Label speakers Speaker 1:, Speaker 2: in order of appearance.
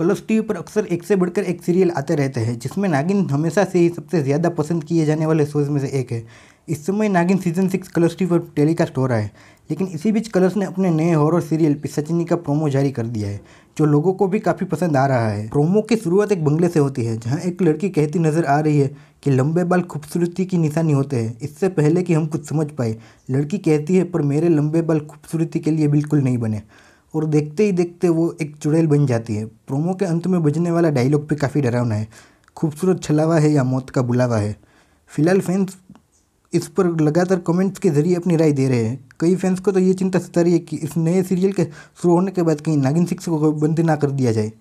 Speaker 1: colours TV पर अक्सर एक से बढ़कर एक सीरियल आते रहते हैं जिसमें नागिन हमेशा से ही सबसे ज़्यादा पसंद किए जाने वाले शोज में से एक है इस समय Naagin season six Colors TV पर टेलीकास्ट हो रहा है लेकिन इसी बीच कलर्स ने अपने नए हॉरर सीरियल पिसाचिनी का प्रोमो जारी कर दिया है जो लोगों को भी काफ़ी पसंद आ रहा है प्रोमो की शुरुआत एक बंगले से होती है जहाँ एक लड़की कहती नजर आ रही है कि लंबे बाल खूबसूरती की निशानी होते हैं इससे पहले कि हम कुछ समझ पाए लड़की कहती है पर मेरे लंबे बाल खूबसूरती के लिए बिल्कुल नहीं बने और देखते ही देखते वो एक चुड़ैल बन जाती है प्रोमो के अंत में बजने वाला डायलॉग भी काफ़ी डरावना है खूबसूरत छलावा है या मौत का बुलावा है फिलहाल फैंस इस पर लगातार कमेंट्स के जरिए अपनी राय दे रहे हैं कई फैंस को तो ये चिंता सता रही है कि इस नए सीरियल के शुरू होने के बाद कहीं नागिन सिक्स को बंद ना कर दिया जाए